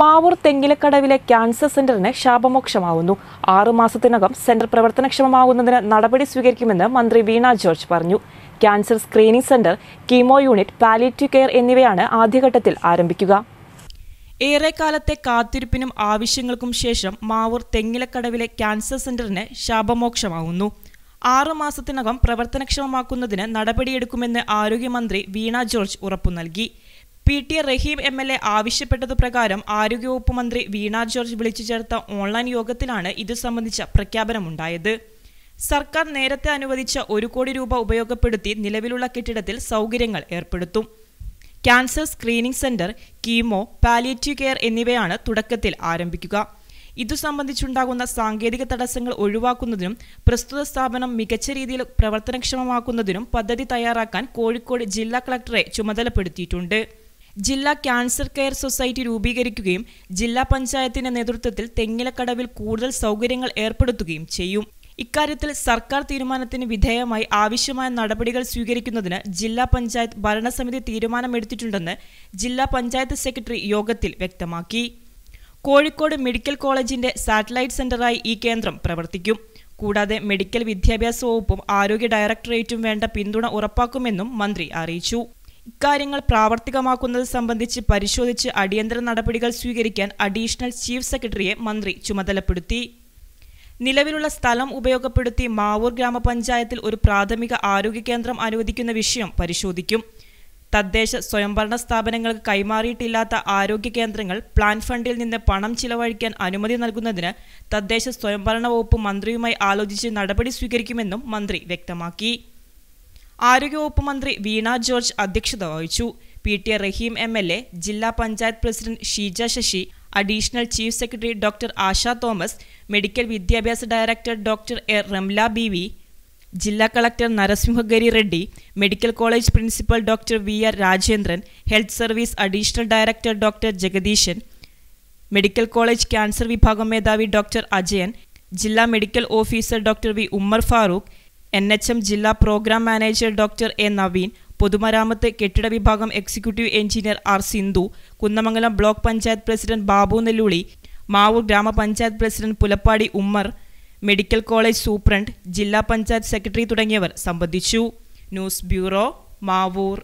മാവൂർ തെങ്ങിലക്കടവിലെ ക്യാൻസർ സെന്ററിന് ശാപമോക്ഷമാവുന്നു ആറുമാസത്തിനകം സെന്റർ പ്രവർത്തനക്ഷമമാകുന്നതിന് നടപടി സ്വീകരിക്കുമെന്ന് മന്ത്രി വീണ ജോർജ് പറഞ്ഞു cancer screening centre chemo unit palliative care എന്നിവയാണ് ആദ്യഘട്ടത്തിൽ ആരംഭിക്കുക ഏറെക്കാലത്തെ കാത്തിരിപ്പിനും ആവശ്യങ്ങൾക്കും ശേഷം മാവൂർ തെങ്ങിലക്കടവിലെ ക്യാൻസർ സെന്ററിന് ശാപമോക്ഷമാവുന്നു ആറുമാസത്തിനകം പ്രവർത്തനക്ഷമമാക്കുന്നതിന് നടപടിയെടുക്കുമെന്ന് ആരോഗ്യമന്ത്രി വീണ ജോർജ് ഉറപ്പു നൽകി P T Rahim M L A ആവശ്യപ്പെട്ടത് പ്രകാരം ആരോഗ്യവകുപ്പ് മന്ത്രി വീണ ജോർജ് വിളിച്ചു ചേർത്ത ഓൺലൈൻ യോഗത്തിലാണ് ഇത് സംബന്ധിച്ച പ്രഖ്യാപനമുണ്ടായത് സർക്കാർ നേരത്തെ അനുവദിച്ച ഒരു കോടി രൂപ ഉപയോഗപ്പെടുത്തി നിലവിലുള്ള കെട്ടിടത്തിൽ സൗകര്യങ്ങൾ ഏർപ്പെടുത്തും cancer screening centre chemo palliative care എന്നിവയാണ് തുടക്കത്തിൽ ആരംഭിക്കുക ഇതു സംബന്ധിച്ചുണ്ടാകുന്ന സാങ്കേതിക തടസ്സങ്ങൾ ഒഴിവാക്കുന്നതിനും പ്രസ്തുത സ്ഥാപനം മികച്ച രീതിയിൽ പ്രവർത്തനക്ഷമമാക്കുന്നതിനും പദ്ധതി തയ്യാറാക്കാൻ കോഴിക്കോട് ജില്ലാ കളക്ടറെ ചുമതലപ്പെടുത്തിയിട്ടുണ്ട് ജില്ലാ ക്യാൻസർ കെയർ സൊസൈറ്റി രൂപീകരിക്കുകയും ജില്ലാ പഞ്ചായത്തിന്റെ നേതൃത്വത്തിൽ തെങ്ങിലക്കടവിൽ കൂടുതൽ സൗകര്യങ്ങൾ ഏർപ്പെടുത്തുകയും ചെയ്യും ഇക്കാര്യത്തിൽ സർക്കാർ തീരുമാനത്തിന് വിധേയമായി ആവശ്യമായ നടപടികൾ സ്വീകരിക്കുന്നതിന് ജില്ലാ പഞ്ചായത്ത് ഭരണസമിതി തീരുമാനമെടുത്തിട്ടുണ്ടെന്ന് ജില്ലാ പഞ്ചായത്ത് സെക്രട്ടറി യോഗത്തിൽ വ്യക്തമാക്കി കോഴിക്കോട് മെഡിക്കൽ കോളേജിന്റെ സാറ്റലൈറ്റ് സെന്ററായി ഈ കേന്ദ്രം പ്രവർത്തിക്കും കൂടാതെ മെഡിക്കൽ വിദ്യാഭ്യാസ വകുപ്പും ആരോഗ്യ ഡയറക്ടറേറ്റും വേണ്ട പിന്തുണ ഉറപ്പാക്കുമെന്നും മന്ത്രി അറിയിച്ചു ഇക്കാര്യങ്ങൾ പ്രാവർത്തികമാക്കുന്നത് സംബന്ധിച്ച് പരിശോധിച്ച് അടിയന്തര നടപടികൾ സ്വീകരിക്കാൻ അഡീഷണൽ ചീഫ് സെക്രട്ടറിയെ മന്ത്രി ചുമതലപ്പെടുത്തി നിലവിലുള്ള സ്ഥലം ഉപയോഗപ്പെടുത്തി മാവൂർ ഗ്രാമപഞ്ചായത്തിൽ ഒരു പ്രാഥമിക ആരോഗ്യ കേന്ദ്രം അനുവദിക്കുന്ന വിഷയം പരിശോധിക്കും തദ്ദേശ സ്വയംഭരണ സ്ഥാപനങ്ങൾക്ക് കൈമാറിയിട്ടില്ലാത്ത ആരോഗ്യ കേന്ദ്രങ്ങൾ പ്ലാൻ ഫണ്ടിൽ നിന്ന് പണം ചിലവഴിക്കാൻ അനുമതി നൽകുന്നതിന് തദ്ദേശ സ്വയംഭരണ വകുപ്പ് മന്ത്രിയുമായി ആലോചിച്ച് നടപടി സ്വീകരിക്കുമെന്നും മന്ത്രി വ്യക്തമാക്കി ആരോഗ്യവകുപ്പ് മന്ത്രി വീണ ജോർജ് അധ്യക്ഷത വഹിച്ചു P T Rahim M L A ജില്ലാ panchayat president Sheeja Sasi additional chief secretary doctor Asha Thomas medical വിദ്യാഭ്യാസ director doctor A Ramla B V ജില്ലാ collector Narasimhagari Reddy medical college principal doctor V R Rajendran health service additional director doctor Jagadeesan medical college cancer വിഭാഗം മേധാവി doctor Ajayan ജില്ലാ medical officer doctor V Ummer Farooq N H M ജില്ലാ programme manager doctor A Naveen പൊതുമരാമത്ത് കെട്ടിട വിഭാഗം executive engineer R Sindhu Kunnamangalam block panchayat president Babu Nelluli Mavoor ഗ്രാമപഞ്ചായത്ത് president Pulappadi Ummer medical college superintendent ജില്ലാ panchayat secretary തുടങ്ങിയവർ സംബന്ധിച്ചു ന്യൂസ് ബ്യൂറോ മാവൂർ